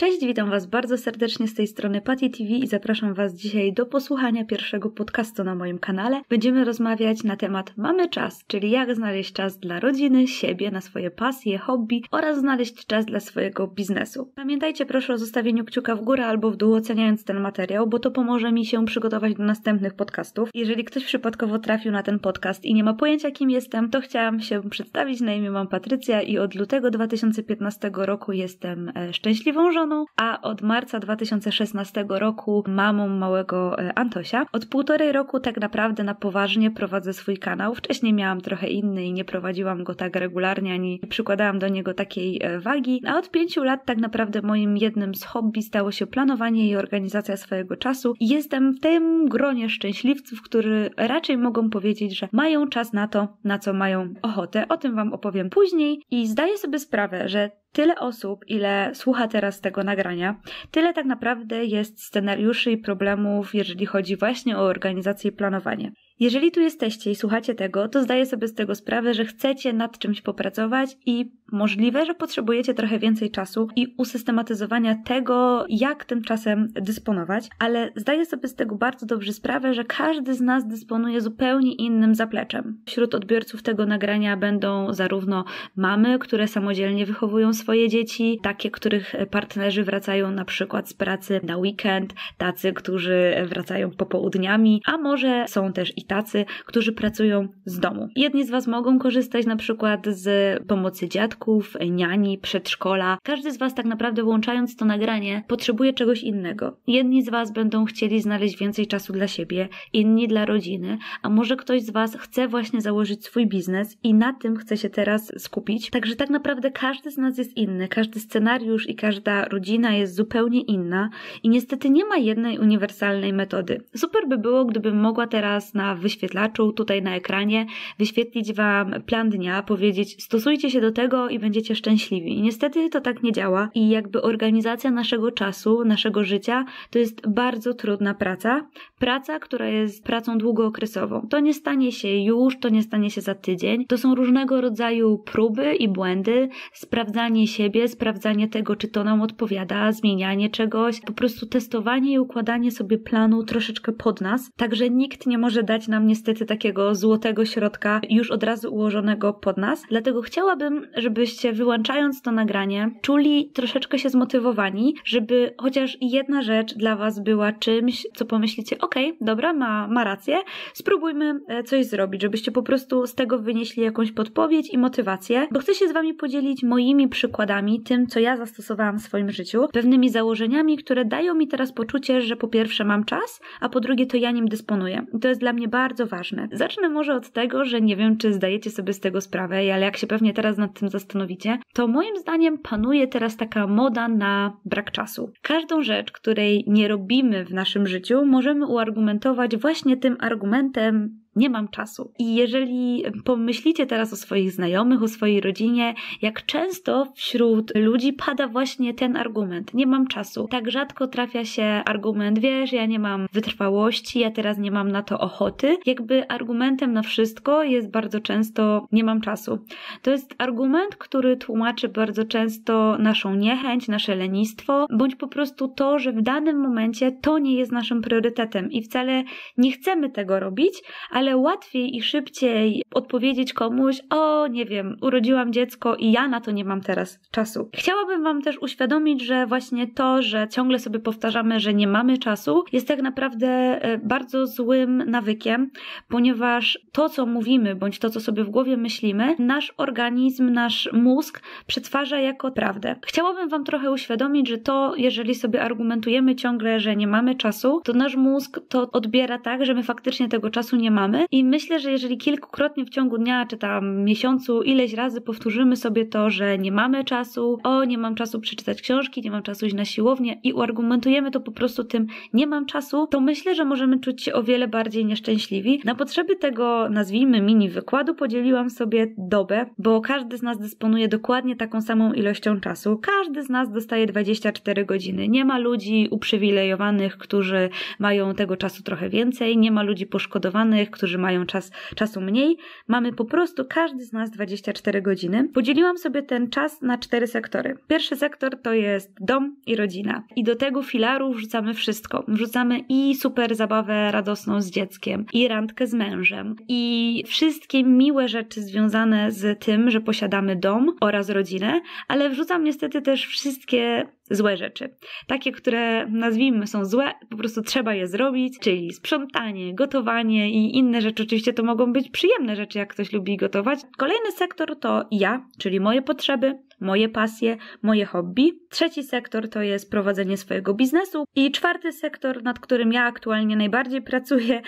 Cześć, witam Was bardzo serdecznie z tej strony Patty TV i zapraszam Was dzisiaj do posłuchania pierwszego podcastu na moim kanale. Będziemy rozmawiać na temat mamy czas, czyli jak znaleźć czas dla rodziny, siebie, na swoje pasje, hobby oraz znaleźć czas dla swojego biznesu. Pamiętajcie proszę o zostawieniu kciuka w górę albo w dół oceniając ten materiał, bo to pomoże mi się przygotować do następnych podcastów. Jeżeli ktoś przypadkowo trafił na ten podcast i nie ma pojęcia kim jestem, to chciałam się przedstawić. Na imię mam Patrycja i od lutego 2015 roku jestem e, szczęśliwą żoną żoną, a od marca 2016 roku mamą małego e, Antosia. Od półtorej roku tak naprawdę na poważnie prowadzę swój kanał. Wcześniej miałam trochę inny i nie prowadziłam go tak regularnie, ani przykładałam do niego takiej e, wagi. A od pięciu lat tak naprawdę moim jednym z hobby stało się planowanie i organizacja swojego czasu. I jestem w tym gronie szczęśliwców, którzy raczej mogą powiedzieć, że mają czas na to, na co mają ochotę. O tym Wam opowiem później i zdaję sobie sprawę, że tyle osób, ile słucha teraz tego nagrania, tyle tak naprawdę jest scenariuszy i problemów, jeżeli chodzi właśnie o organizację i planowanie. Jeżeli tu jesteście i słuchacie tego, to zdaję sobie z tego sprawę, że chcecie nad czymś popracować i możliwe, że potrzebujecie trochę więcej czasu i usystematyzowania tego, jak tym czasem dysponować, ale zdaję sobie z tego bardzo dobrze sprawę, że każdy z nas dysponuje zupełnie innym zapleczem. Wśród odbiorców tego nagrania będą zarówno mamy, które samodzielnie wychowują swoje dzieci, takie, których partnerzy wracają na przykład z pracy na weekend, tacy, którzy wracają popołudniami, a może są też i tacy, którzy pracują z domu. Jedni z Was mogą korzystać na przykład z pomocy dziadków, niani, przedszkola. Każdy z Was tak naprawdę włączając to nagranie potrzebuje czegoś innego. Jedni z Was będą chcieli znaleźć więcej czasu dla siebie, inni dla rodziny, a może ktoś z Was chce właśnie założyć swój biznes i na tym chce się teraz skupić. Także tak naprawdę każdy z nas jest inny, każdy scenariusz i każda rodzina jest zupełnie inna i niestety nie ma jednej uniwersalnej metody. Super by było, gdybym mogła teraz na w wyświetlaczu, tutaj na ekranie, wyświetlić Wam plan dnia, powiedzieć stosujcie się do tego i będziecie szczęśliwi. I niestety to tak nie działa i jakby organizacja naszego czasu, naszego życia to jest bardzo trudna praca. Praca, która jest pracą długookresową. To nie stanie się już, to nie stanie się za tydzień. To są różnego rodzaju próby i błędy, sprawdzanie siebie, sprawdzanie tego, czy to nam odpowiada, zmienianie czegoś, po prostu testowanie i układanie sobie planu troszeczkę pod nas. Także nikt nie może dać nam niestety takiego złotego środka już od razu ułożonego pod nas. Dlatego chciałabym, żebyście wyłączając to nagranie, czuli troszeczkę się zmotywowani, żeby chociaż jedna rzecz dla Was była czymś, co pomyślicie, okej, okay, dobra, ma, ma rację, spróbujmy e, coś zrobić, żebyście po prostu z tego wynieśli jakąś podpowiedź i motywację, bo chcę się z Wami podzielić moimi przykładami, tym, co ja zastosowałam w swoim życiu, pewnymi założeniami, które dają mi teraz poczucie, że po pierwsze mam czas, a po drugie to ja nim dysponuję. I to jest dla mnie bardzo bardzo ważne. Zacznę może od tego, że nie wiem, czy zdajecie sobie z tego sprawę, ale jak się pewnie teraz nad tym zastanowicie, to moim zdaniem panuje teraz taka moda na brak czasu. Każdą rzecz, której nie robimy w naszym życiu, możemy uargumentować właśnie tym argumentem, nie mam czasu. I jeżeli pomyślicie teraz o swoich znajomych, o swojej rodzinie, jak często wśród ludzi pada właśnie ten argument: nie mam czasu. Tak rzadko trafia się argument: wiesz, ja nie mam wytrwałości, ja teraz nie mam na to ochoty. Jakby argumentem na wszystko jest bardzo często: nie mam czasu. To jest argument, który tłumaczy bardzo często naszą niechęć, nasze lenistwo, bądź po prostu to, że w danym momencie to nie jest naszym priorytetem i wcale nie chcemy tego robić, ale łatwiej i szybciej odpowiedzieć komuś: O, nie wiem, urodziłam dziecko i ja na to nie mam teraz czasu. Chciałabym Wam też uświadomić, że właśnie to, że ciągle sobie powtarzamy, że nie mamy czasu, jest tak naprawdę e, bardzo złym nawykiem, ponieważ to, co mówimy, bądź to, co sobie w głowie myślimy, nasz organizm, nasz mózg przetwarza jako prawdę. Chciałabym Wam trochę uświadomić, że to, jeżeli sobie argumentujemy ciągle, że nie mamy czasu, to nasz mózg to odbiera tak, że my faktycznie tego czasu nie mamy mamy i myślę, że jeżeli kilkukrotnie w ciągu dnia czy tam miesiącu ileś razy powtórzymy sobie to, że nie mamy czasu, o nie mam czasu przeczytać książki, nie mam czasu iść na siłownię i uargumentujemy to po prostu tym nie mam czasu, to myślę, że możemy czuć się o wiele bardziej nieszczęśliwi. Na potrzeby tego, nazwijmy mini wykładu, podzieliłam sobie dobę, bo każdy z nas dysponuje dokładnie taką samą ilością czasu. Każdy z nas dostaje 24 godziny. Nie ma ludzi uprzywilejowanych, którzy mają tego czasu trochę więcej, nie ma ludzi poszkodowanych, którzy mają czas, czasu mniej. Mamy po prostu każdy z nas 24 godziny. Podzieliłam sobie ten czas na cztery sektory. Pierwszy sektor to jest dom i rodzina. I do tego filaru wrzucamy wszystko. Wrzucamy i super zabawę radosną z dzieckiem, i randkę z mężem, i wszystkie miłe rzeczy związane z tym, że posiadamy dom oraz rodzinę, ale wrzucam niestety też wszystkie złe rzeczy. Takie, które nazwijmy są złe, po prostu trzeba je zrobić, czyli sprzątanie, gotowanie i inne rzeczy. Oczywiście to mogą być przyjemne rzeczy, jak ktoś lubi gotować. Kolejny sektor to ja, czyli moje potrzeby, moje pasje, moje hobby. Trzeci sektor to jest prowadzenie swojego biznesu. I czwarty sektor, nad którym ja aktualnie najbardziej pracuję,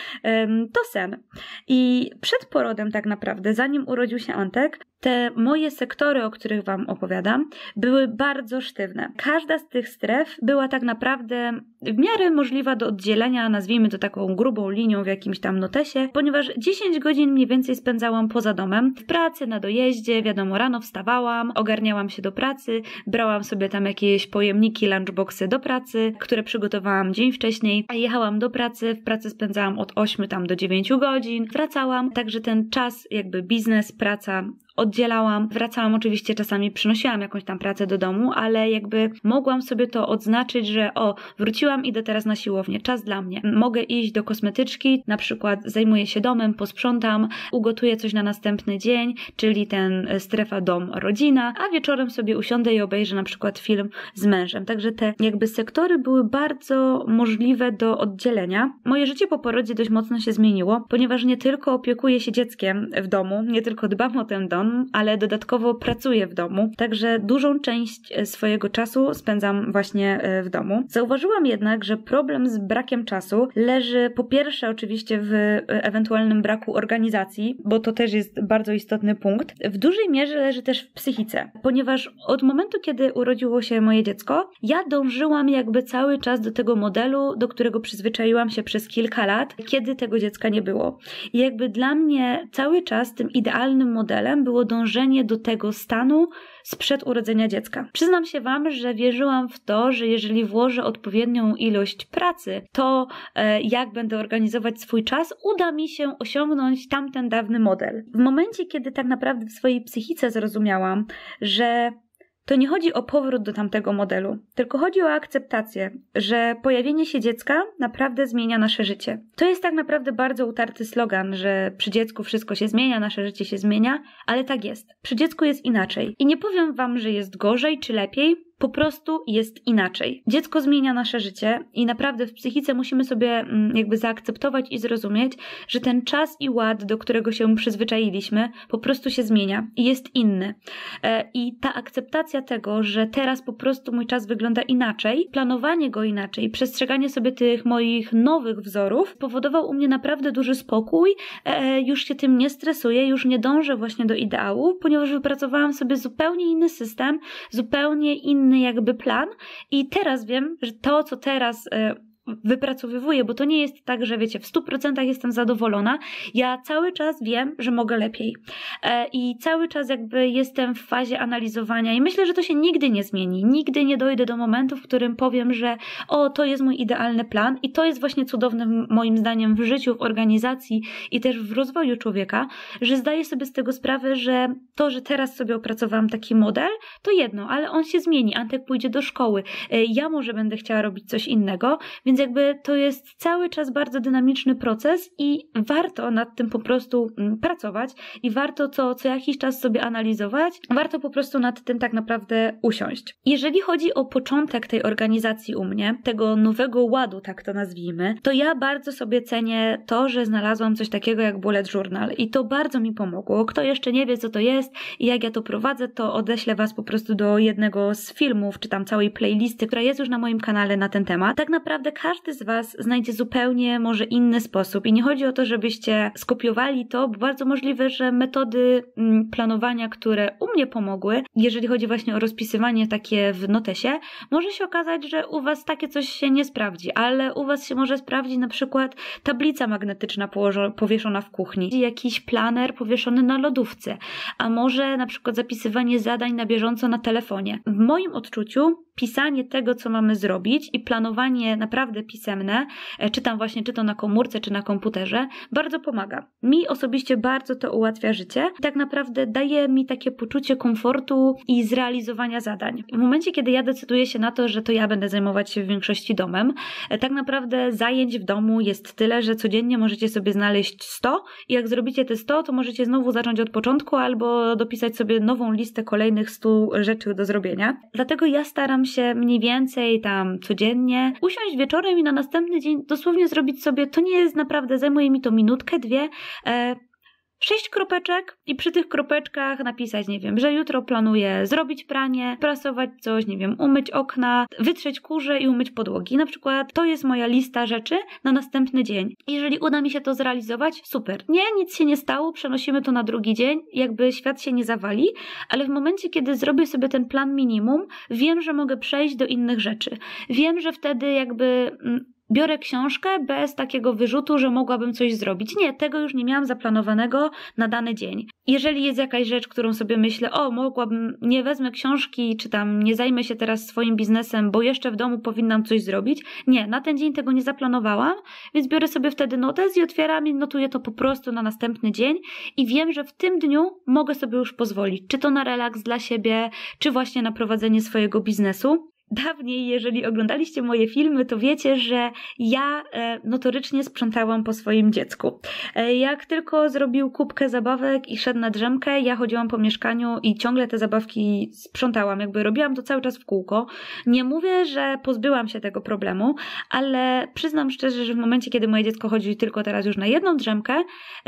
to sen. I przed porodem, tak naprawdę, zanim urodził się Antek, te moje sektory, o których Wam opowiadam, były bardzo sztywne. Każda z tych stref była tak naprawdę w miarę możliwa do oddzielenia, nazwijmy to taką grubą linią w jakimś tam notesie, ponieważ 10 godzin mniej więcej spędzałam poza domem, w pracy, na dojeździe, wiadomo, rano wstawałam, ogarniałam się do pracy, brałam sobie tam jakieś pojemniki, lunchboxy do pracy, które przygotowałam dzień wcześniej, jechałam do pracy, w pracy spędzałam od 8 tam do 9 godzin, wracałam, także ten czas jakby biznes, praca oddzielałam, wracałam oczywiście czasami, przynosiłam jakąś tam pracę do domu, ale jakby mogłam sobie to odznaczyć, że o, wróciłam, idę teraz na siłownię, czas dla mnie. Mogę iść do kosmetyczki, na przykład zajmuję się domem, posprzątam, ugotuję coś na następny dzień, czyli ten e, strefa dom, rodzina, a wieczorem sobie usiądę i obejrzę na przykład film z mężem. Także te jakby sektory były bardzo możliwe do oddzielenia. Moje życie po porodzie dość mocno się zmieniło, ponieważ nie tylko opiekuję się dzieckiem w domu, nie tylko dbam o ten dom, ale dodatkowo pracuję w domu, także dużą część e, swojego czasu spędzam właśnie e, w domu. Zauważyłam jednak, że problem z brakiem czasu leży po pierwsze oczywiście w e, ewentualnym braku organizacji, bo to też jest bardzo istotny punkt. W dużej mierze leży też w psychice, ponieważ od momentu, kiedy urodziło się moje dziecko, ja dążyłam jakby cały czas do tego modelu, do którego przyzwyczaiłam się przez kilka lat, kiedy tego dziecka nie było. I jakby dla mnie cały czas tym idealnym modelem było było dążenie do tego stanu sprzed urodzenia dziecka. Przyznam się Wam, że wierzyłam w to, że jeżeli włożę odpowiednią ilość pracy, to e, jak będę organizować swój czas, uda mi się osiągnąć tamten dawny model. W momencie, kiedy tak naprawdę w swojej psychice zrozumiałam, że to nie chodzi o powrót do tamtego modelu, tylko chodzi o akceptację, że pojawienie się dziecka naprawdę zmienia nasze życie. To jest tak naprawdę bardzo utarty slogan, że przy dziecku wszystko się zmienia, nasze życie się zmienia, ale tak jest. Przy dziecku jest inaczej. I nie powiem wam, że jest gorzej czy lepiej, po prostu jest inaczej. Dziecko zmienia nasze życie i naprawdę w psychice musimy sobie mm, jakby zaakceptować i zrozumieć, że ten czas i ład, do którego się przyzwyczailiśmy, po prostu się zmienia i jest inny. E, I ta akceptacja tego, że teraz po prostu mój czas wygląda inaczej, planowanie go inaczej, przestrzeganie sobie tych moich nowych wzorów powodował u mnie naprawdę duży spokój. E, e, już się tym nie stresuję, już nie dążę właśnie do ideału, ponieważ wypracowałam sobie zupełnie inny system, zupełnie inny inny jakby plan i teraz wiem, że to, co teraz e, wypracowywuję, bo to nie jest tak, że wiecie, w 100% jestem zadowolona. Ja cały czas wiem, że mogę lepiej e, i cały czas jakby jestem w fazie analizowania i myślę, że to się nigdy nie zmieni. Nigdy nie dojdę do momentu, w którym powiem, że o, to jest mój idealny plan i to jest właśnie cudowne moim zdaniem w życiu, w organizacji i też w rozwoju człowieka, że zdaję sobie z tego sprawę, że to, że teraz sobie opracowałam taki model, to jedno, ale on się zmieni. Antek pójdzie do szkoły. E, ja może będę chciała robić coś innego, więc jakby to jest cały czas bardzo dynamiczny proces i warto nad tym po prostu mm, pracować i warto co, co jakiś czas sobie analizować, warto po prostu nad tym tak naprawdę usiąść. Jeżeli chodzi o początek tej organizacji u mnie, tego nowego ładu, tak to nazwijmy, to ja bardzo sobie cenię to, że znalazłam coś takiego jak bullet journal i to bardzo mi pomogło. Kto jeszcze nie wie, co to jest i jak ja to prowadzę, to odeślę Was po prostu do jednego z filmów, czy tam całej playlisty, która jest już na moim kanale na ten temat. Tak naprawdę każdy z Was znajdzie zupełnie może inny sposób i nie chodzi o to, żebyście skopiowali to, bo bardzo możliwe, że metody mm, planowania, które u mnie pomogły, jeżeli chodzi właśnie o rozpisywanie takie w notesie, może się okazać, że u Was takie coś się nie sprawdzi, ale u Was się może sprawdzi na przykład tablica magnetyczna powieszona w kuchni, jakiś planer powieszony na lodówce, a może na przykład zapisywanie zadań na bieżąco na telefonie. W moim odczuciu pisanie tego, co mamy zrobić i planowanie naprawdę pisemne, e, czy tam właśnie, czy to na komórce, czy na komputerze, bardzo pomaga. Mi osobiście bardzo to ułatwia życie. Tak naprawdę daje mi takie poczucie komfortu i zrealizowania zadań. W momencie, kiedy ja decyduję się na to, że to ja będę zajmować się w większości domem, e, tak naprawdę zajęć w domu jest tyle, że codziennie możecie sobie znaleźć 100 i jak zrobicie te 100, to możecie znowu zacząć od początku albo dopisać sobie nową listę kolejnych 100 rzeczy do zrobienia. Dlatego ja staram się się mniej więcej tam codziennie, usiąść wieczorem i na następny dzień dosłownie zrobić sobie, to nie jest naprawdę, zajmuje mi to minutkę, dwie, e, sześć kropeczek i przy tych kropeczkach napisać, nie wiem, że jutro planuję zrobić pranie, prasować coś, nie wiem, umyć okna, wytrzeć kurze i umyć podłogi. Na przykład to jest moja lista rzeczy na następny dzień. Jeżeli uda mi się to zrealizować, super. Nie, nic się nie stało, przenosimy to na drugi dzień, jakby świat się nie zawali, ale w momencie, kiedy zrobię sobie ten plan minimum, wiem, że mogę przejść do innych rzeczy. Wiem, że wtedy jakby mm, biorę książkę bez takiego wyrzutu, że mogłabym coś zrobić. Nie, tego już nie miałam zaplanowanego na dany dzień. Jeżeli jest jakaś rzecz, którą sobie myślę, o, mogłabym, nie wezmę książki, czy tam nie zajmę się teraz swoim biznesem, bo jeszcze w domu powinnam coś zrobić. Nie, na ten dzień tego nie zaplanowałam, więc biorę sobie wtedy notes i otwieram i notuję to po prostu na następny dzień i wiem, że w tym dniu mogę sobie już pozwolić, czy to na relaks dla siebie, czy właśnie na prowadzenie swojego biznesu dawniej, jeżeli oglądaliście moje filmy, to wiecie, że ja e, notorycznie sprzątałam po swoim dziecku. E, jak tylko zrobił kubkę zabawek i szedł na drzemkę, ja chodziłam po mieszkaniu i ciągle te zabawki sprzątałam, jakby robiłam to cały czas w kółko. Nie mówię, że pozbyłam się tego problemu, ale przyznam szczerze, że w momencie, kiedy moje dziecko chodzi tylko teraz już na jedną drzemkę,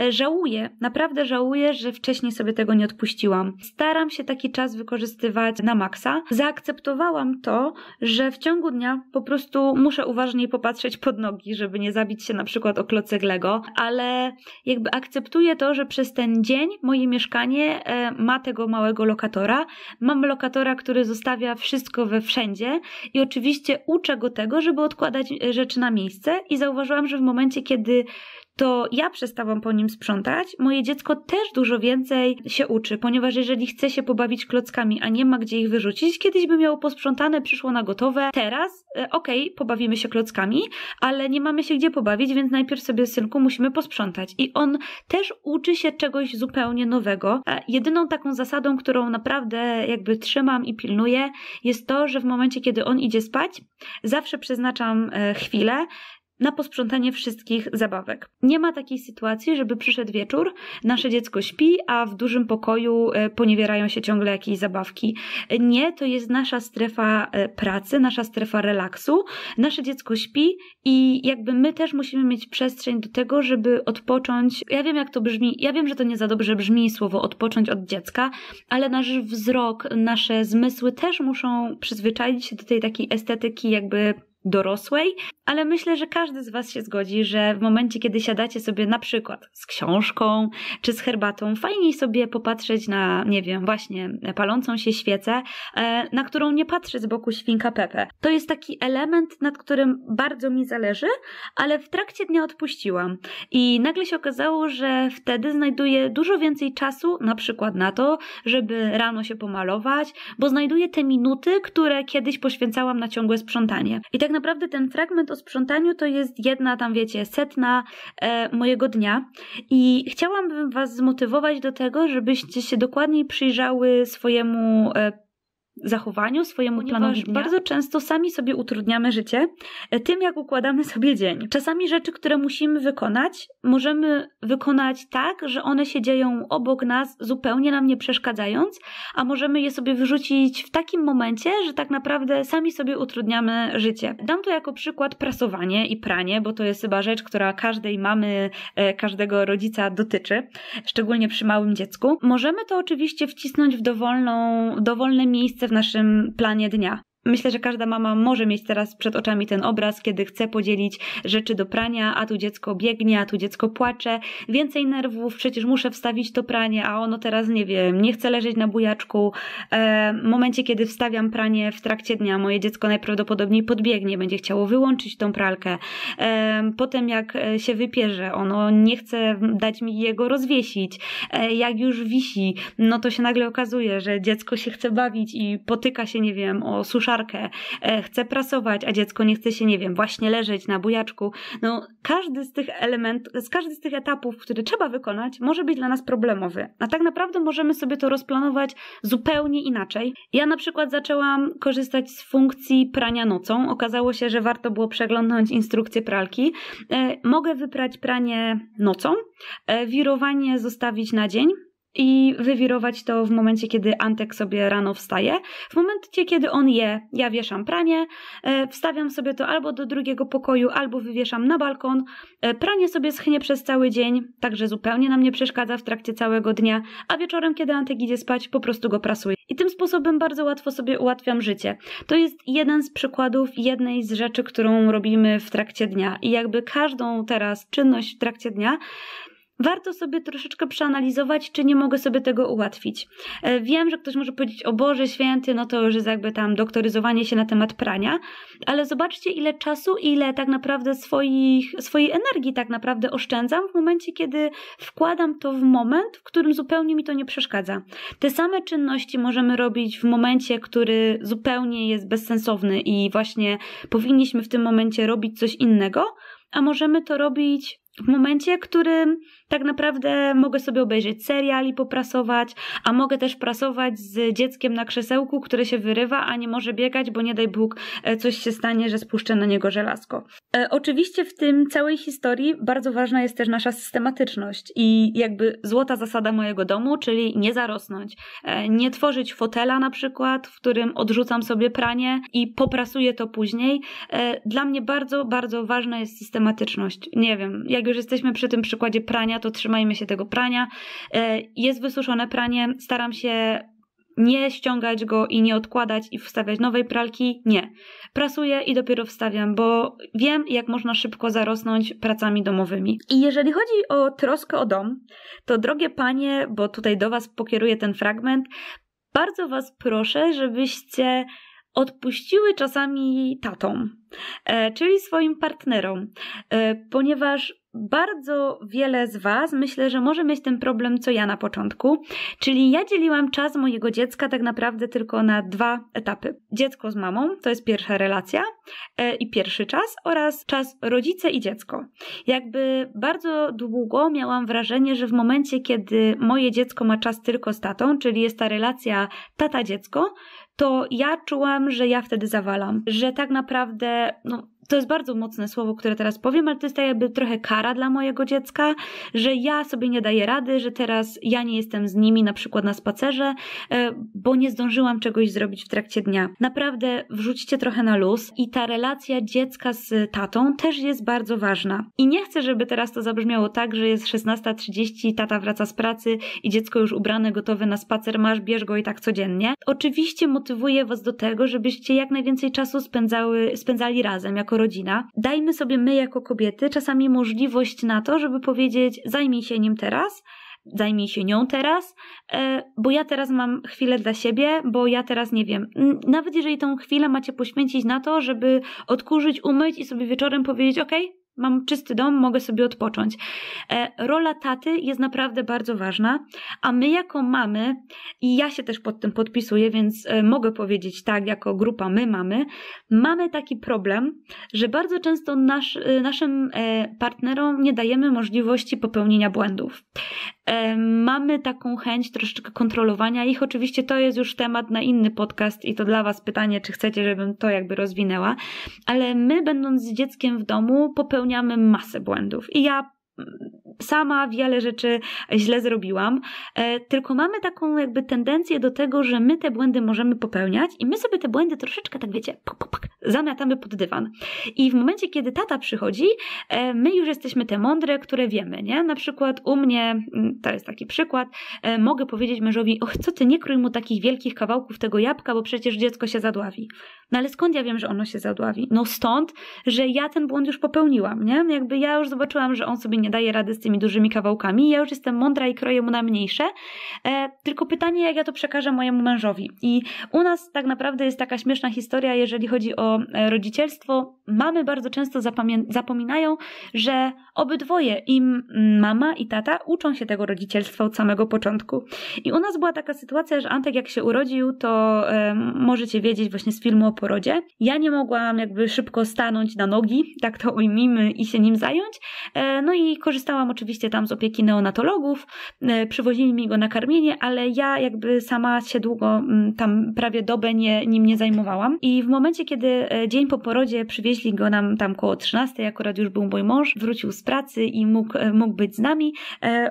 e, żałuję, naprawdę żałuję, że wcześniej sobie tego nie odpuściłam. Staram się taki czas wykorzystywać na maksa. Zaakceptowałam to, że w ciągu dnia po prostu muszę uważniej popatrzeć pod nogi, żeby nie zabić się na przykład o klocek Lego, ale jakby akceptuję to, że przez ten dzień moje mieszkanie e, ma tego małego lokatora. Mam lokatora, który zostawia wszystko we wszędzie i oczywiście uczę go tego, żeby odkładać rzeczy na miejsce i zauważyłam, że w momencie, kiedy to ja przestałam po nim sprzątać, moje dziecko też dużo więcej się uczy, ponieważ jeżeli chce się pobawić klockami, a nie ma gdzie ich wyrzucić, kiedyś by miało posprzątane, przyszło na gotowe. Teraz, e, okej, okay, pobawimy się klockami, ale nie mamy się gdzie pobawić, więc najpierw sobie synku musimy posprzątać. I on też uczy się czegoś zupełnie nowego. E, jedyną taką zasadą, którą naprawdę jakby trzymam i pilnuję, jest to, że w momencie, kiedy on idzie spać, zawsze przeznaczam e, chwilę, na posprzątanie wszystkich zabawek. Nie ma takiej sytuacji, żeby przyszedł wieczór, nasze dziecko śpi, a w dużym pokoju e, poniewierają się ciągle jakieś zabawki. Nie, to jest nasza strefa e, pracy, nasza strefa relaksu. Nasze dziecko śpi i jakby my też musimy mieć przestrzeń do tego, żeby odpocząć. Ja wiem, jak to brzmi, ja wiem, że to nie za dobrze brzmi słowo odpocząć od dziecka, ale nasz wzrok, nasze zmysły też muszą przyzwyczaić się do tej takiej estetyki, jakby dorosłej, ale myślę, że każdy z Was się zgodzi, że w momencie, kiedy siadacie sobie na przykład z książką czy z herbatą, fajniej sobie popatrzeć na, nie wiem, właśnie palącą się świecę, e, na którą nie patrzy z boku świnka Pepe. To jest taki element, nad którym bardzo mi zależy, ale w trakcie dnia odpuściłam i nagle się okazało, że wtedy znajduję dużo więcej czasu na przykład na to, żeby rano się pomalować, bo znajduję te minuty, które kiedyś poświęcałam na ciągłe sprzątanie. I tak tak naprawdę ten fragment o sprzątaniu to jest jedna, tam wiecie, setna e, mojego dnia. I chciałabym Was zmotywować do tego, żebyście się dokładniej przyjrzały swojemu e, zachowaniu, swojemu planowi dnia. bardzo często sami sobie utrudniamy życie e, tym, jak układamy sobie dzień. Czasami rzeczy, które musimy wykonać, możemy wykonać tak, że one się dzieją obok nas, zupełnie nam nie przeszkadzając, a możemy je sobie wyrzucić w takim momencie, że tak naprawdę sami sobie utrudniamy życie. Dam to jako przykład prasowanie i pranie, bo to jest chyba rzecz, która każdej mamy, e, każdego rodzica dotyczy, szczególnie przy małym dziecku. Możemy to oczywiście wcisnąć w dowolną, dowolne miejsce w naszym planie dnia. Myślę, że każda mama może mieć teraz przed oczami ten obraz, kiedy chce podzielić rzeczy do prania, a tu dziecko biegnie, a tu dziecko płacze, więcej nerwów, przecież muszę wstawić to pranie, a ono teraz nie wiem, nie chce leżeć na bujaczku. E, w momencie, kiedy wstawiam pranie w trakcie dnia, moje dziecko najprawdopodobniej podbiegnie, będzie chciało wyłączyć tą pralkę. E, potem jak e, się wypierze, ono nie chce dać mi jego rozwiesić. jak już wisi, no to się nagle okazuje, że dziecko się chce bawić i potyka się, nie wiem, o suszarkę suszarkę, e, chce prasować, a dziecko nie chce się, nie wiem, właśnie leżeć na bujaczku. No, każdy z tych elementów, z każdy z tych etapów, który trzeba wykonać, może być dla nas problemowy. A tak naprawdę możemy sobie to rozplanować zupełnie inaczej. Ja na przykład zaczęłam korzystać z funkcji prania nocą. Okazało się, że warto było przeglądnąć instrukcję pralki. E, mogę wyprać pranie nocą, e, wirowanie zostawić na dzień, i wywirować to w momencie, kiedy Antek sobie rano wstaje. W momencie, kiedy on je, ja wieszam pranie, e, wstawiam sobie to albo do drugiego pokoju, albo wywieszam na balkon. E, pranie sobie schnie przez cały dzień, także zupełnie nam nie przeszkadza w trakcie całego dnia, a wieczorem, kiedy Antek idzie spać, po prostu go prasuję. I tym sposobem bardzo łatwo sobie ułatwiam życie. To jest jeden z przykładów jednej z rzeczy, którą robimy w trakcie dnia. I jakby każdą teraz czynność w trakcie dnia warto sobie troszeczkę przeanalizować, czy nie mogę sobie tego ułatwić. E, wiem, że ktoś może powiedzieć, o Boże Święty, no to już jest jakby tam doktoryzowanie się na temat prania, ale zobaczcie ile czasu, ile tak naprawdę swoich, swojej energii tak naprawdę oszczędzam w momencie, kiedy wkładam to w moment, w którym zupełnie mi to nie przeszkadza. Te same czynności możemy robić w momencie, który zupełnie jest bezsensowny i właśnie powinniśmy w tym momencie robić coś innego, a możemy to robić w momencie, którym tak naprawdę mogę sobie obejrzeć serial i poprasować, a mogę też prasować z dzieckiem na krzesełku, które się wyrywa, a nie może biegać, bo nie daj Bóg e, coś się stanie, że spuszczę na niego żelazko. E, oczywiście w tym całej historii bardzo ważna jest też nasza systematyczność i jakby złota zasada mojego domu, czyli nie zarosnąć. E, nie tworzyć fotela na przykład, w którym odrzucam sobie pranie i poprasuję to później. Dla mnie bardzo, bardzo ważna jest systematyczność. Nie wiem, jak już jesteśmy przy tym przykładzie prania, to trzymajmy się tego prania. E, jest wysuszone pranie, staram się nie ściągać go i nie odkładać i wstawiać nowej pralki. Nie. Prasuję i dopiero wstawiam, bo wiem, jak można szybko zarosnąć pracami domowymi. I jeżeli chodzi o troskę o dom, to drogie panie, bo tutaj do Was pokieruję ten fragment, bardzo Was proszę, żebyście odpuściły czasami tatom, e, czyli swoim partnerom, e, ponieważ bardzo wiele z Was myślę, że może mieć ten problem, co ja na początku. Czyli ja dzieliłam czas mojego dziecka tak naprawdę tylko na dwa etapy. Dziecko z mamą, to jest pierwsza relacja e, i pierwszy czas, oraz czas rodzice i dziecko. Jakby bardzo długo miałam wrażenie, że w momencie, kiedy moje dziecko ma czas tylko z tatą, czyli jest ta relacja tata-dziecko, to ja czułam, że ja wtedy zawalam, że tak naprawdę no, to jest bardzo mocne słowo, które teraz powiem, ale to jest tak jakby trochę kara dla mojego dziecka, że ja sobie nie daję rady, że teraz ja nie jestem z nimi na przykład na spacerze, e, bo nie zdążyłam czegoś zrobić w trakcie dnia. Naprawdę wrzućcie trochę na luz i ta relacja dziecka z tatą też jest bardzo ważna. I nie chcę, żeby teraz to zabrzmiało tak, że jest 16.30, tata wraca z pracy i dziecko już ubrane, gotowe na spacer, masz, bierz go i tak codziennie. Oczywiście motywuję was do tego, żebyście jak najwięcej czasu spędzały, spędzali razem, jako jako rodzina, dajmy sobie my jako kobiety czasami możliwość na to, żeby powiedzieć zajmij się nim teraz, zajmij się nią teraz, e, bo ja teraz mam chwilę dla siebie, bo ja teraz nie wiem. Nawet jeżeli tą chwilę macie poświęcić na to, żeby odkurzyć, umyć i sobie wieczorem powiedzieć, okej, okay, mam czysty dom, mogę sobie odpocząć. E, rola taty jest naprawdę bardzo ważna, a my jako mamy, i ja się też pod tym podpisuję, więc e, mogę powiedzieć tak, jako grupa my mamy, mamy taki problem, że bardzo często nasz, e, naszym partnerom nie dajemy możliwości popełnienia błędów. E, mamy taką chęć troszeczkę kontrolowania ich. Oczywiście to jest już temat na inny podcast i to dla Was pytanie, czy chcecie, żebym to jakby rozwinęła, ale my, będąc z dzieckiem w domu, popełniamy masę błędów. I ja sama wiele rzeczy źle zrobiłam, e, tylko mamy taką jakby tendencję do tego, że my te błędy możemy popełniać i my sobie te błędy troszeczkę, tak wiecie, pok, pok, pok, zamiatamy pod dywan. I w momencie, kiedy tata przychodzi, e, my już jesteśmy te mądre, które wiemy, nie? Na przykład u mnie, mm, to jest taki przykład, e, mogę powiedzieć mężowi, och, co ty, nie krój mu takich wielkich kawałków tego jabłka, bo przecież dziecko się zadławi. No ale skąd ja wiem, że ono się zadławi? No stąd, że ja ten błąd już popełniłam, nie? Jakby ja już zobaczyłam, że on sobie nie daje rady z tymi dużymi kawałkami. Ja już jestem mądra i kroję mu na mniejsze. E, tylko pytanie, jak ja to przekażę mojemu mężowi. I u nas tak naprawdę jest taka śmieszna historia, jeżeli chodzi o e, rodzicielstwo. Mamy bardzo często zapominają, że obydwoje, im mama i tata, uczą się tego rodzicielstwa od samego początku. I u nas była taka sytuacja, że Antek jak się urodził, to e, możecie wiedzieć właśnie z filmu o porodzie. Ja nie mogłam jakby szybko stanąć na nogi, tak to ujmijmy, i się nim zająć. E, no i korzystałam oczywiście tam z opieki neonatologów, e, przywozili mi go na karmienie, ale ja jakby sama się długo mm, tam prawie dobę nie, nim nie zajmowałam i w momencie, kiedy e, dzień po porodzie przywieźli go nam tam koło 13, akurat już był mój mąż, wrócił z pracy i mógł, e, mógł być z nami,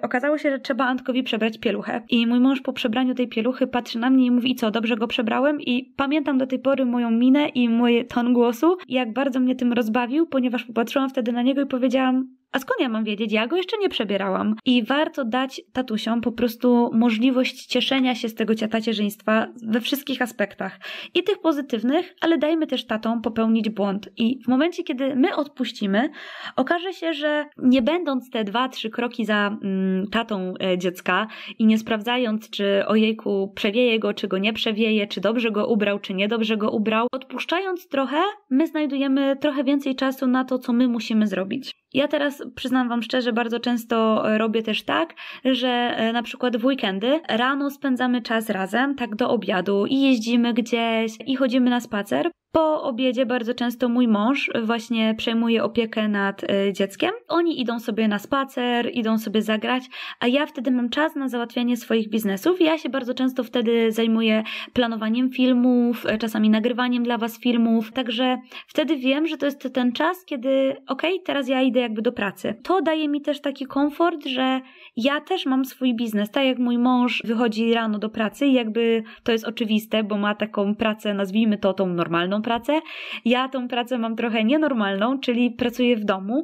okazało się, że trzeba Antkowi przebrać pieluchę i mój mąż po przebraniu tej pieluchy patrzy na mnie i mówi, i co, dobrze go przebrałem i pamiętam do tej pory moją minę i mój ton głosu, jak bardzo mnie tym rozbawił, ponieważ popatrzyłam wtedy na niego i powiedziałam, a skąd ja mam wiedzieć? Ja go jeszcze nie przebierałam. I warto dać tatusiom po prostu możliwość cieszenia się z tego ciatacierzyństwa we wszystkich aspektach. I tych pozytywnych, ale dajmy też tatom popełnić błąd. I w momencie, kiedy my odpuścimy, okaże się, że nie będąc te dwa, trzy kroki za mm, tatą e, dziecka i nie sprawdzając, czy ojejku przewieje go, czy go nie przewieje, czy dobrze go ubrał, czy niedobrze go ubrał, odpuszczając trochę, my znajdujemy trochę więcej czasu na to, co my musimy zrobić. Ja teraz przyznam Wam szczerze, bardzo często e, robię też tak, że e, na przykład w weekendy rano spędzamy czas razem, tak do obiadu i jeździmy gdzieś i chodzimy na spacer. Po obiedzie bardzo często mój mąż właśnie przejmuje opiekę nad e, dzieckiem. Oni idą sobie na spacer, idą sobie zagrać, a ja wtedy mam czas na załatwianie swoich biznesów. Ja się bardzo często wtedy zajmuję planowaniem filmów, czasami nagrywaniem dla Was filmów, także wtedy wiem, że to jest ten czas, kiedy okej, okay, teraz ja idę jakby do pracy. To daje mi też taki komfort, że ja też mam swój biznes. Tak jak mój mąż wychodzi rano do pracy i jakby to jest oczywiste, bo ma taką pracę, nazwijmy to tą normalną pracę. Ja tą pracę mam trochę nienormalną, czyli pracuję w domu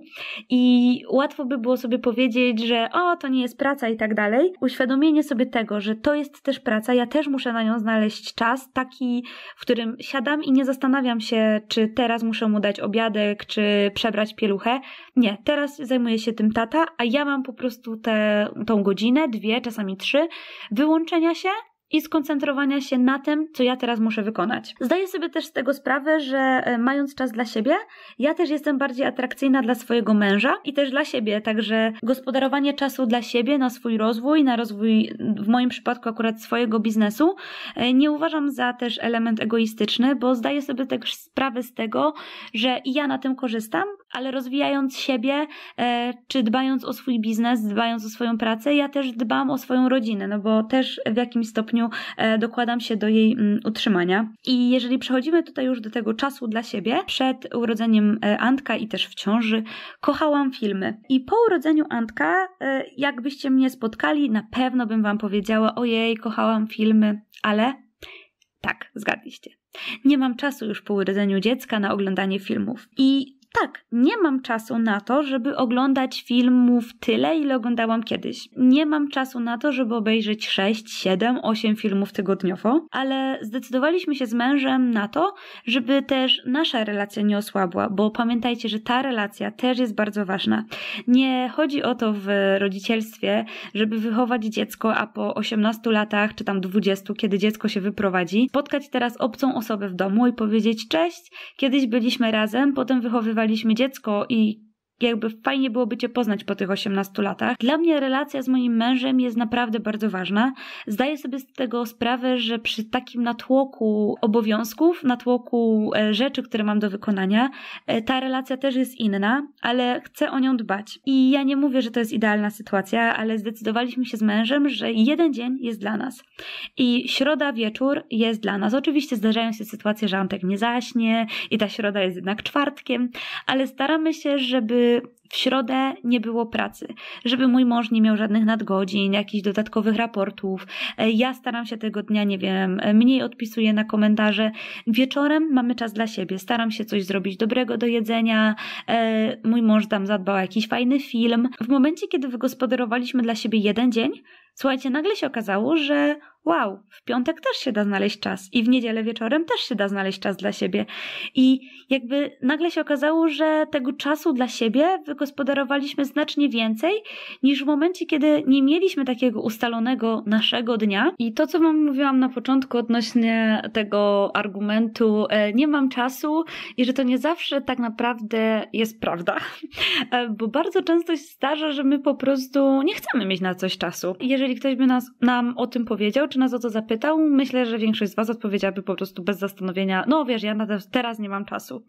i łatwo by było sobie powiedzieć, że o, to nie jest praca i tak dalej. Uświadomienie sobie tego, że to jest też praca, ja też muszę na nią znaleźć czas, taki, w którym siadam i nie zastanawiam się, czy teraz muszę mu dać obiadek, czy przebrać pieluchę. Nie, nie, teraz zajmuje się tym tata, a ja mam po prostu tę tą godzinę, dwie, czasami trzy, wyłączenia się i skoncentrowania się na tym, co ja teraz muszę wykonać. Zdaję sobie też z tego sprawę, że e, mając czas dla siebie, ja też jestem bardziej atrakcyjna dla swojego męża i też dla siebie, także gospodarowanie czasu dla siebie, na swój rozwój, na rozwój w moim przypadku akurat swojego biznesu, e, nie uważam za też element egoistyczny, bo zdaję sobie też sprawę z tego, że i ja na tym korzystam, ale rozwijając siebie, e, czy dbając o swój biznes, dbając o swoją pracę, ja też dbam o swoją rodzinę, no bo też w jakimś stopniu stopniu e, dokładam się do jej mm, utrzymania. I jeżeli przechodzimy tutaj już do tego czasu dla siebie, przed urodzeniem e, Antka i też w ciąży, kochałam filmy. I po urodzeniu Antka, e, jakbyście mnie spotkali, na pewno bym wam powiedziała: Ojej, kochałam filmy, ale tak, zgadliście. Nie mam czasu już po urodzeniu dziecka na oglądanie filmów. I tak, nie mam czasu na to, żeby oglądać filmów tyle, ile oglądałam kiedyś. Nie mam czasu na to, żeby obejrzeć 6, 7, 8 filmów tygodniowo, ale zdecydowaliśmy się z mężem na to, żeby też nasza relacja nie osłabła, bo pamiętajcie, że ta relacja też jest bardzo ważna. Nie chodzi o to w rodzicielstwie, żeby wychować dziecko, a po 18 latach, czy tam 20, kiedy dziecko się wyprowadzi, spotkać teraz obcą osobę w domu i powiedzieć: Cześć, kiedyś byliśmy razem, potem wychowywaliśmy wychowaliśmy dziecko i jakby fajnie byłoby Cię poznać po tych 18 latach. Dla mnie relacja z moim mężem jest naprawdę bardzo ważna. Zdaję sobie z tego sprawę, że przy takim natłoku obowiązków, natłoku e, rzeczy, które mam do wykonania, e, ta relacja też jest inna, ale chcę o nią dbać. I ja nie mówię, że to jest idealna sytuacja, ale zdecydowaliśmy się z mężem, że jeden dzień jest dla nas. I środa wieczór jest dla nas. Oczywiście zdarzają się sytuacje, że Antek nie zaśnie i ta środa jest jednak czwartkiem, ale staramy się, żeby w środę nie było pracy, żeby mój mąż nie miał żadnych nadgodzin, jakichś dodatkowych raportów. E, ja staram się tego dnia, nie wiem, e, mniej odpisuję na komentarze. Wieczorem mamy czas dla siebie, staram się coś zrobić dobrego do jedzenia. E, mój mąż tam zadbał o jakiś fajny film. W momencie, kiedy wygospodarowaliśmy dla siebie jeden dzień, Słuchajcie, nagle się okazało, że wow, w piątek też się da znaleźć czas i w niedzielę wieczorem też się da znaleźć czas dla siebie. I jakby nagle się okazało, że tego czasu dla siebie wygospodarowaliśmy znacznie więcej niż w momencie, kiedy nie mieliśmy takiego ustalonego naszego dnia. I to, co wam mówiłam na początku odnośnie tego argumentu e, nie mam czasu i że to nie zawsze tak naprawdę jest prawda, e, bo bardzo często się zdarza, że my po prostu nie chcemy mieć na coś czasu. Jeżeli jeżeli ktoś by nas, nam o tym powiedział, czy nas o to zapytał, myślę, że większość z Was odpowiedziałaby po prostu bez zastanowienia, no wiesz, ja teraz nie mam czasu.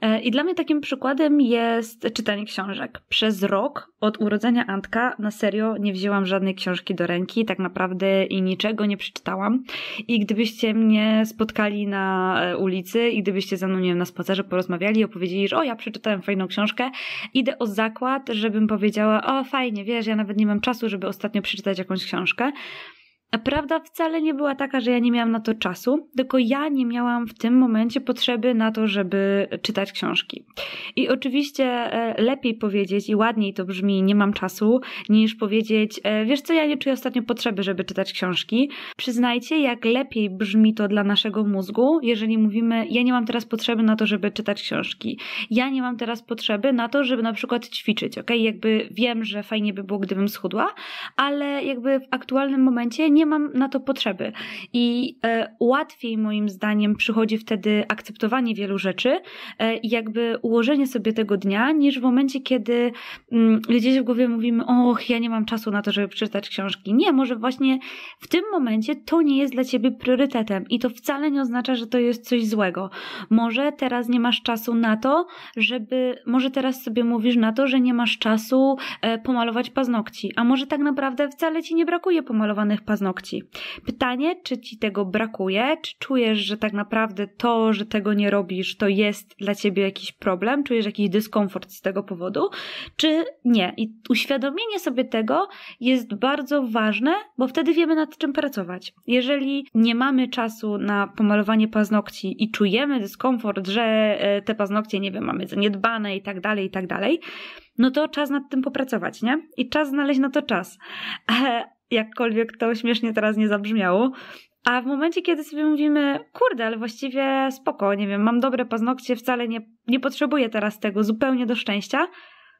E, I dla mnie takim przykładem jest czytanie książek. Przez rok od urodzenia Antka na serio nie wzięłam żadnej książki do ręki, tak naprawdę i niczego nie przeczytałam. I gdybyście mnie spotkali na e, ulicy i gdybyście ze mną, nie wiem, na spacerze porozmawiali i opowiedzieli, że o, ja przeczytałem fajną książkę, idę o zakład, żebym powiedziała, o fajnie, wiesz, ja nawet nie mam czasu, żeby ostatnio przeczytać jakąś jakąś książkę, prawda wcale nie była taka, że ja nie miałam na to czasu, tylko ja nie miałam w tym momencie potrzeby na to, żeby czytać książki. I oczywiście e, lepiej powiedzieć i ładniej to brzmi, nie mam czasu, niż powiedzieć, e, wiesz co, ja nie czuję ostatnio potrzeby, żeby czytać książki. Przyznajcie, jak lepiej brzmi to dla naszego mózgu, jeżeli mówimy, ja nie mam teraz potrzeby na to, żeby czytać książki. Ja nie mam teraz potrzeby na to, żeby na przykład ćwiczyć, ok? Jakby wiem, że fajnie by było, gdybym schudła, ale jakby w aktualnym momencie nie nie mam na to potrzeby. I e, łatwiej moim zdaniem przychodzi wtedy akceptowanie wielu rzeczy e, i jakby ułożenie sobie tego dnia, niż w momencie, kiedy mm, gdzieś w głowie mówimy, och, ja nie mam czasu na to, żeby przeczytać książki. Nie, może właśnie w tym momencie to nie jest dla ciebie priorytetem i to wcale nie oznacza, że to jest coś złego. Może teraz nie masz czasu na to, żeby, może teraz sobie mówisz na to, że nie masz czasu e, pomalować paznokci, a może tak naprawdę wcale ci nie brakuje pomalowanych paznokci paznokci. Pytanie, czy ci tego brakuje, czy czujesz, że tak naprawdę to, że tego nie robisz, to jest dla ciebie jakiś problem, czujesz jakiś dyskomfort z tego powodu, czy nie. I uświadomienie sobie tego jest bardzo ważne, bo wtedy wiemy nad czym pracować. Jeżeli nie mamy czasu na pomalowanie paznokci i czujemy dyskomfort, że e, te paznokcie, nie wiem, mamy zaniedbane i tak dalej, i tak dalej, no to czas nad tym popracować, nie? I czas znaleźć na to czas. E, jakkolwiek to śmiesznie teraz nie zabrzmiało. A w momencie, kiedy sobie mówimy, kurde, ale właściwie spoko, nie wiem, mam dobre paznokcie, wcale nie, nie potrzebuję teraz tego zupełnie do szczęścia,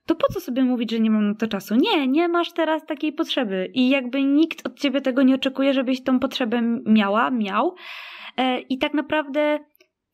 to po co sobie mówić, że nie mam na to czasu? Nie, nie masz teraz takiej potrzeby i jakby nikt od ciebie tego nie oczekuje, żebyś tą potrzebę miała, miał. E, I tak naprawdę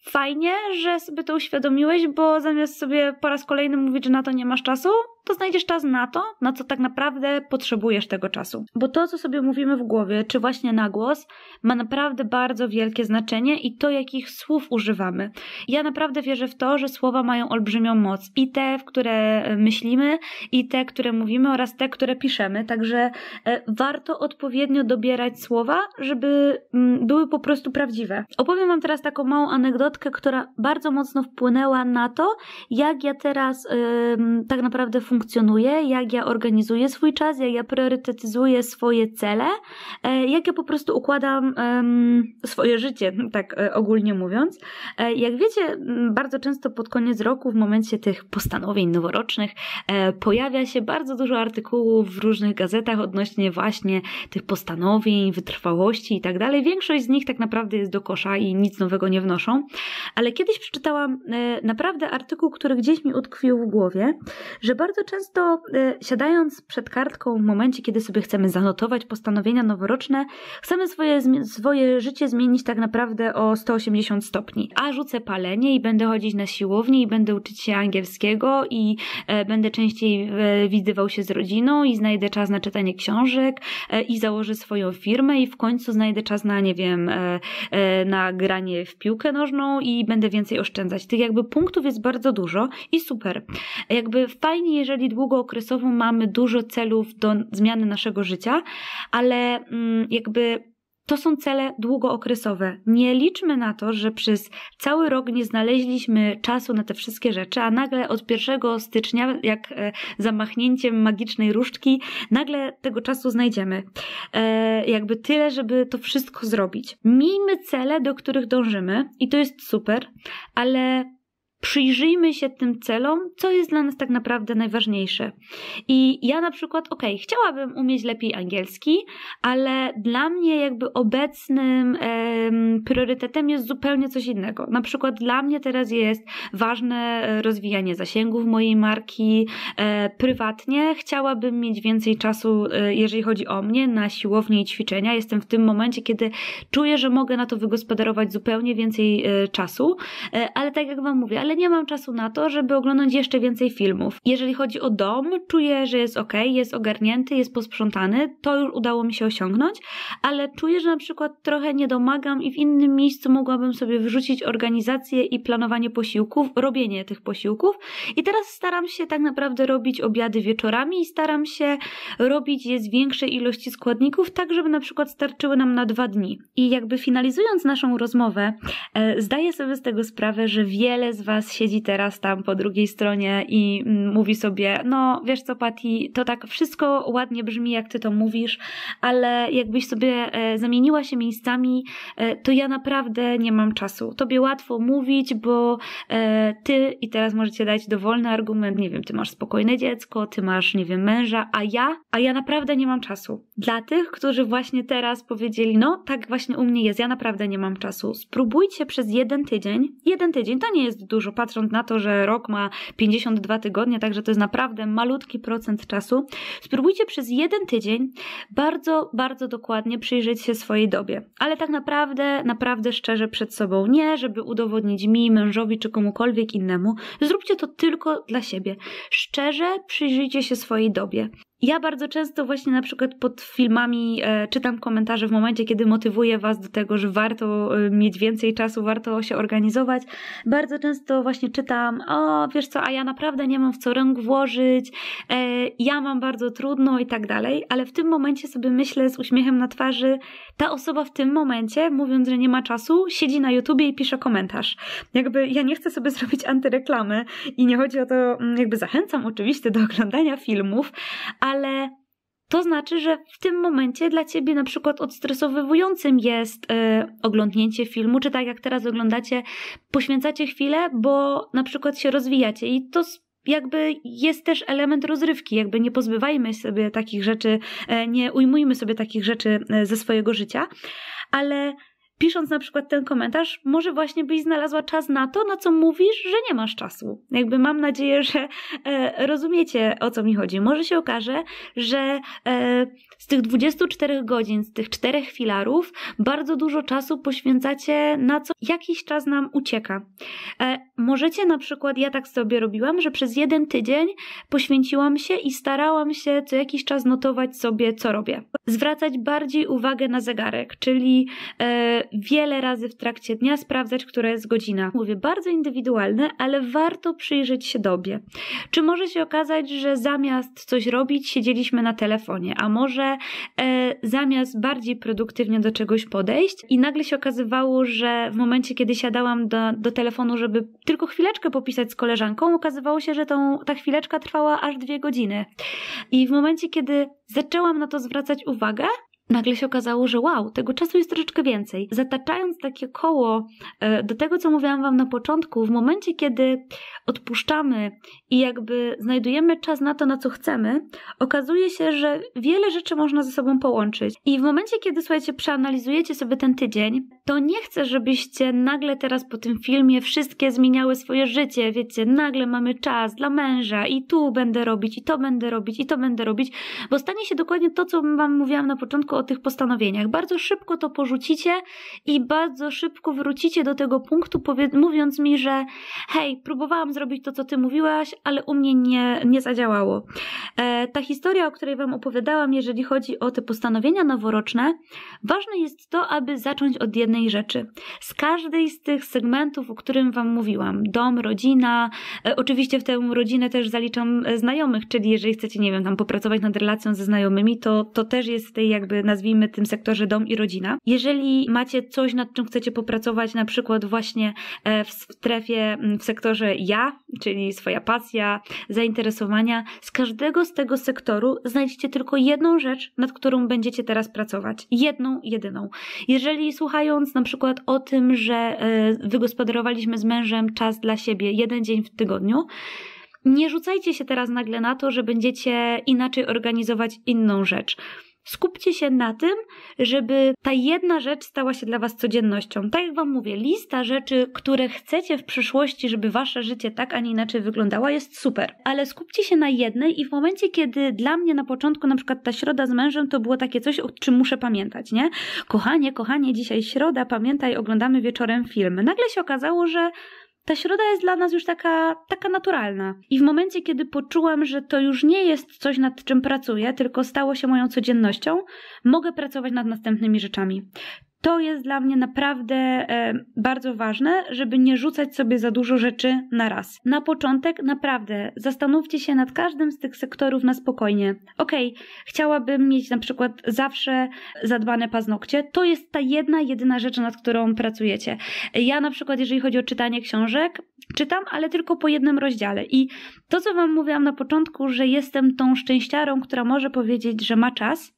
fajnie, że sobie to uświadomiłeś, bo zamiast sobie po raz kolejny mówić, że na to nie masz czasu, to znajdziesz czas na to, na co tak naprawdę potrzebujesz tego czasu. Bo to, co sobie mówimy w głowie, czy właśnie na głos, ma naprawdę bardzo wielkie znaczenie i to, jakich słów używamy. Ja naprawdę wierzę w to, że słowa mają olbrzymią moc. I te, w które e, myślimy, i te, które mówimy, oraz te, które piszemy. Także e, warto odpowiednio dobierać słowa, żeby mm, były po prostu prawdziwe. Opowiem Wam teraz taką małą anegdotkę, która bardzo mocno wpłynęła na to, jak ja teraz yy, tak naprawdę funkcjonuję funkcjonuję, jak ja organizuję swój czas, jak ja priorytetyzuję swoje cele, e, jak ja po prostu układam swoje życie, tak e, ogólnie mówiąc. E, jak wiecie, bardzo często pod koniec roku, w momencie tych postanowień noworocznych, pojawia się bardzo dużo artykułów w różnych gazetach odnośnie właśnie tych postanowień, wytrwałości i tak dalej. Większość z nich tak naprawdę jest do kosza i nic nowego nie wnoszą. Ale kiedyś przeczytałam naprawdę artykuł, który gdzieś mi utkwił w głowie, że bardzo bardzo często y, siadając przed kartką w momencie, kiedy sobie chcemy zanotować postanowienia noworoczne, chcemy swoje, swoje życie zmienić tak naprawdę o 180 stopni. A rzucę palenie i będę chodzić na siłownię i będę uczyć się angielskiego i e, będę częściej e, widywał się z rodziną i znajdę czas na czytanie książek e, i założę swoją firmę i w końcu znajdę czas na, nie wiem, na granie w piłkę nożną i będę więcej oszczędzać. Tych jakby punktów jest bardzo dużo i super. Jakby fajnie, jeżeli długookresowo mamy dużo celów do zmiany naszego życia, ale mm, jakby to są cele długookresowe. Nie liczmy na to, że przez cały rok nie znaleźliśmy czasu na te wszystkie rzeczy, a nagle od 1 stycznia, jak e, zamachnięciem magicznej różdżki, nagle tego czasu znajdziemy. E, jakby tyle, żeby to wszystko zrobić. Miejmy cele, do których dążymy, i to jest super, ale przyjrzyjmy się tym celom, co jest dla nas tak naprawdę najważniejsze. I ja na przykład, ok, chciałabym umieć lepiej angielski, ale dla mnie jakby obecnym priorytetem jest zupełnie coś innego. Na przykład dla mnie teraz jest ważne e, rozwijanie zasięgów mojej marki. E, prywatnie chciałabym mieć więcej czasu, e, jeżeli chodzi o mnie, na siłownię i ćwiczenia. Jestem w tym momencie, kiedy czuję, że mogę na to wygospodarować zupełnie więcej e, czasu, e, ale tak jak Wam mówię, ale ale nie mam czasu na to, żeby oglądać jeszcze więcej filmów. Jeżeli chodzi o dom, czuję, że jest ok, jest ogarnięty, jest posprzątany, to już udało mi się osiągnąć, ale czuję, że na przykład trochę nie domagam i w innym miejscu mogłabym sobie wyrzucić organizację i planowanie posiłków, robienie tych posiłków. I teraz staram się tak naprawdę robić obiady wieczorami i staram się robić je z większej ilości składników, tak żeby na przykład starczyły nam na dwa dni. I jakby finalizując naszą rozmowę, e, zdaję sobie z tego sprawę, że wiele z Was siedzi teraz tam po drugiej stronie i mm, mówi sobie, no wiesz co Patty, to tak wszystko ładnie brzmi jak ty to mówisz, ale jakbyś sobie e, zamieniła się miejscami, e, to ja naprawdę nie mam czasu. Tobie łatwo mówić, bo e, ty i teraz możecie dać dowolny argument, nie wiem, ty masz spokojne dziecko, ty masz, nie wiem, męża, a ja, a ja naprawdę nie mam czasu. Dla tych, którzy właśnie teraz powiedzieli, no tak właśnie u mnie jest, ja naprawdę nie mam czasu, spróbujcie przez jeden tydzień, jeden tydzień to nie jest dużo dużo, patrząc na to, że rok ma 52 tygodnie, także to jest naprawdę malutki procent czasu. Spróbujcie przez jeden tydzień bardzo, bardzo dokładnie przyjrzeć się swojej dobie, ale tak naprawdę, naprawdę szczerze przed sobą. Nie, żeby udowodnić mi, mężowi czy komukolwiek innemu. Zróbcie to tylko dla siebie. Szczerze przyjrzyjcie się swojej dobie. Ja bardzo często właśnie na przykład pod filmami e, czytam komentarze w momencie, kiedy motywuję Was do tego, że warto e, mieć więcej czasu, warto się organizować. Bardzo często właśnie czytam, o wiesz co, a ja naprawdę nie mam w co rąk włożyć, e, ja mam bardzo trudno i tak dalej, ale w tym momencie sobie myślę z uśmiechem na twarzy, ta osoba w tym momencie, mówiąc, że nie ma czasu, siedzi na YouTubie i pisze komentarz. Jakby ja nie chcę sobie zrobić antyreklamy i nie chodzi o to, mm, jakby zachęcam oczywiście do oglądania filmów, a ale to znaczy, że w tym momencie dla ciebie na przykład odstresowującym jest y, oglądnięcie filmu, czy tak jak teraz oglądacie, poświęcacie chwilę, bo na przykład się rozwijacie i to jakby jest też element rozrywki, jakby nie pozbywajmy sobie takich rzeczy, e, nie ujmujmy sobie takich rzeczy e, ze swojego życia, ale pisząc na przykład ten komentarz, może właśnie byś znalazła czas na to, na co mówisz, że nie masz czasu. Jakby mam nadzieję, że e, rozumiecie o co mi chodzi. Może się okaże, że e, z tych 24 godzin, z tych czterech filarów, bardzo dużo czasu poświęcacie na co jakiś czas nam ucieka. E, możecie na przykład, ja tak sobie robiłam, że przez jeden tydzień poświęciłam się i starałam się co jakiś czas notować sobie, co robię. Zwracać bardziej uwagę na zegarek, czyli e, wiele razy w trakcie dnia sprawdzać, która jest godzina. Mówię, bardzo indywidualne, ale warto przyjrzeć się dobie. Czy może się okazać, że zamiast coś robić, siedzieliśmy na telefonie, a może e, zamiast bardziej produktywnie do czegoś podejść i nagle się okazywało, że w momencie, kiedy siadałam do, do telefonu, żeby tylko chwileczkę popisać z koleżanką, okazywało się, że tą, ta chwileczka trwała aż dwie godziny. I w momencie, kiedy zaczęłam na to zwracać uwagę, nagle się okazało, że wow, tego czasu jest troszeczkę więcej. Zataczając takie koło e, do tego, co mówiłam Wam na początku, w momencie, kiedy odpuszczamy i jakby znajdujemy czas na to, na co chcemy, okazuje się, że wiele rzeczy można ze sobą połączyć. I w momencie, kiedy słuchajcie, przeanalizujecie sobie ten tydzień, to nie chcę, żebyście nagle teraz po tym filmie wszystkie zmieniały swoje życie. Wiecie, nagle mamy czas dla męża i tu będę robić, i to będę robić, i to będę robić, bo stanie się dokładnie to, co Wam mówiłam na początku o tych postanowieniach. Bardzo szybko to porzucicie i bardzo szybko wrócicie do tego punktu, mówiąc mi, że hej, próbowałam zrobić to, co ty mówiłaś, ale u mnie nie, nie zadziałało. E, ta historia, o której wam opowiadałam, jeżeli chodzi o te postanowienia noworoczne, ważne jest to, aby zacząć od jednej rzeczy. Z każdej z tych segmentów, o którym wam mówiłam, dom, rodzina, e, oczywiście w tę rodzinę też zaliczam e, znajomych, czyli jeżeli chcecie, nie wiem, tam popracować nad relacją ze znajomymi, to, to też jest tej jakby nazwijmy tym sektorze dom i rodzina. Jeżeli macie coś, nad czym chcecie popracować, na przykład właśnie e, w strefie, mm, w sektorze ja, czyli swoja pasja, zainteresowania, z każdego z tego sektoru znajdziecie tylko jedną rzecz, nad którą będziecie teraz pracować. Jedną, jedyną. Jeżeli słuchając na przykład o tym, że e, wygospodarowaliśmy z mężem czas dla siebie jeden dzień w tygodniu, nie rzucajcie się teraz nagle na to, że będziecie inaczej organizować inną rzecz Skupcie się na tym, żeby ta jedna rzecz stała się dla Was codziennością. Tak jak Wam mówię, lista rzeczy, które chcecie w przyszłości, żeby Wasze życie tak, a nie inaczej wyglądała, jest super. Ale skupcie się na jednej i w momencie, kiedy dla mnie na początku, na przykład ta środa z mężem, to było takie coś, o czym muszę pamiętać, nie? Kochanie, kochanie, dzisiaj środa, pamiętaj, oglądamy wieczorem filmy. Nagle się okazało, że ta środa jest dla nas już taka, taka naturalna. I w momencie, kiedy poczułam, że to już nie jest coś, nad czym pracuję, tylko stało się moją codziennością, mogę pracować nad następnymi rzeczami to jest dla mnie naprawdę e, bardzo ważne, żeby nie rzucać sobie za dużo rzeczy na raz. Na początek naprawdę zastanówcie się nad każdym z tych sektorów na spokojnie. Okej, okay, chciałabym mieć na przykład zawsze zadbane paznokcie. To jest ta jedna, jedyna rzecz, nad którą pracujecie. Ja na przykład, jeżeli chodzi o czytanie książek, czytam, ale tylko po jednym rozdziale. I to, co Wam mówiłam na początku, że jestem tą szczęściarą, która może powiedzieć, że ma czas,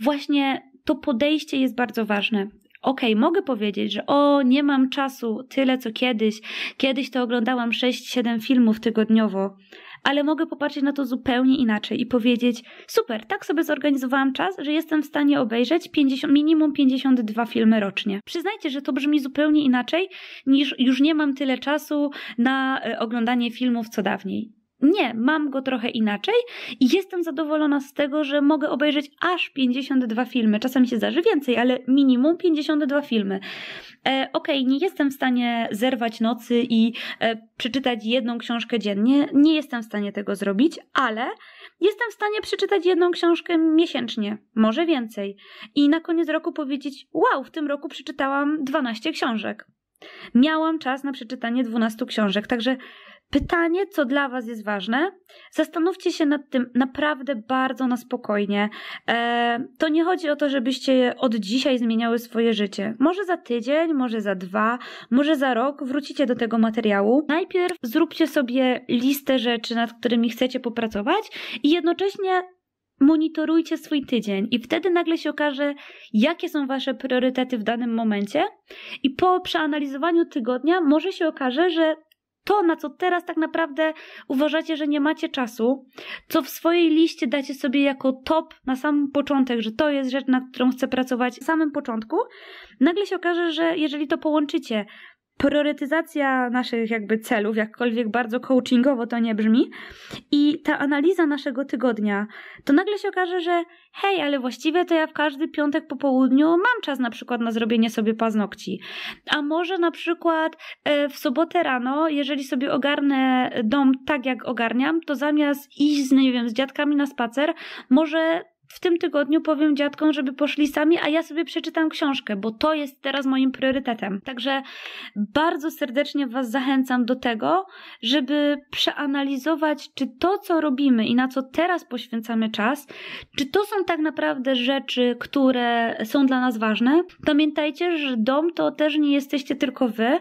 właśnie to podejście jest bardzo ważne. Okej, okay, mogę powiedzieć, że o, nie mam czasu tyle co kiedyś. Kiedyś to oglądałam 6-7 filmów tygodniowo, ale mogę popatrzeć na to zupełnie inaczej i powiedzieć: Super, tak sobie zorganizowałam czas, że jestem w stanie obejrzeć 50, minimum 52 filmy rocznie. Przyznajcie, że to brzmi zupełnie inaczej niż już nie mam tyle czasu na e, oglądanie filmów co dawniej. Nie, mam go trochę inaczej i jestem zadowolona z tego, że mogę obejrzeć aż 52 filmy. Czasem się zdarzy więcej, ale minimum 52 filmy. E, Okej, okay, nie jestem w stanie zerwać nocy i e, przeczytać jedną książkę dziennie. Nie jestem w stanie tego zrobić, ale jestem w stanie przeczytać jedną książkę miesięcznie, może więcej. I na koniec roku powiedzieć: Wow, w tym roku przeczytałam 12 książek. Miałam czas na przeczytanie 12 książek, także Pytanie, co dla Was jest ważne, zastanówcie się nad tym naprawdę bardzo na spokojnie. E, to nie chodzi o to, żebyście od dzisiaj zmieniały swoje życie. Może za tydzień, może za dwa, może za rok wrócicie do tego materiału. Najpierw zróbcie sobie listę rzeczy, nad którymi chcecie popracować i jednocześnie monitorujcie swój tydzień i wtedy nagle się okaże, jakie są wasze priorytety w danym momencie i po przeanalizowaniu tygodnia może się okaże, że to, na co teraz tak naprawdę uważacie, że nie macie czasu, co w swojej liście dacie sobie jako top na sam początek, że to jest rzecz, nad którą chcę pracować w samym początku, nagle się okaże, że jeżeli to połączycie priorytetyzacja naszych jakby celów, jakkolwiek bardzo coachingowo to nie brzmi, i ta analiza naszego tygodnia, to nagle się okaże, że hej, ale właściwie to ja w każdy piątek po południu mam czas na przykład na zrobienie sobie paznokci. A może na przykład e, w sobotę rano, jeżeli sobie ogarnę dom tak, jak ogarniam, to zamiast iść z, nie wiem, z dziadkami na spacer, może w tym tygodniu powiem dziadkom, żeby poszli sami, a ja sobie przeczytam książkę, bo to jest teraz moim priorytetem. Także bardzo serdecznie Was zachęcam do tego, żeby przeanalizować, czy to, co robimy i na co teraz poświęcamy czas, czy to są tak naprawdę rzeczy, które są dla nas ważne. Pamiętajcie, że dom to też nie jesteście tylko Wy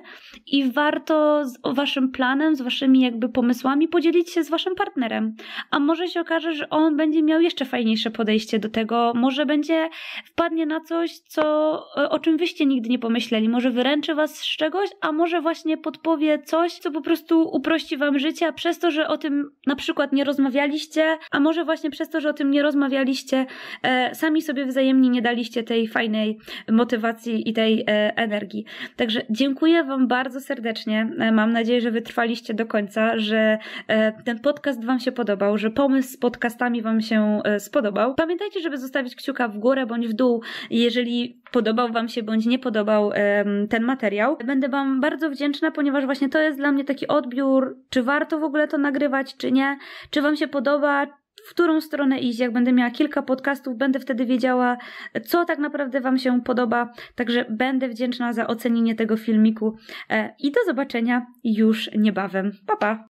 i warto z Waszym planem, z Waszymi jakby pomysłami podzielić się z Waszym partnerem. A może się okaże, że on będzie miał jeszcze fajniejsze podejście podejście do tego, może będzie, wpadnie na coś, co, e, o czym wyście nigdy nie pomyśleli, może wyręczy was z czegoś, a może właśnie podpowie coś, co po prostu uprości wam życie, a przez to, że o tym na przykład nie rozmawialiście, a może właśnie przez to, że o tym nie rozmawialiście, e, sami sobie wzajemnie nie daliście tej fajnej motywacji i tej e, energii. Także dziękuję wam bardzo serdecznie. E, mam nadzieję, że wytrwaliście do końca, że e, ten podcast wam się podobał, że pomysł z podcastami wam się e, spodobał pamiętajcie, żeby zostawić kciuka w górę bądź w dół, jeżeli podobał Wam się bądź nie podobał ten materiał. Będę Wam bardzo wdzięczna, ponieważ właśnie to jest dla mnie taki odbiór, czy warto w ogóle to nagrywać, czy nie, czy Wam się podoba, w którą stronę iść. Jak będę miała kilka podcastów, będę wtedy wiedziała, co tak naprawdę Wam się podoba. Także będę wdzięczna za ocenienie tego filmiku e, i do zobaczenia już niebawem. Pa, pa!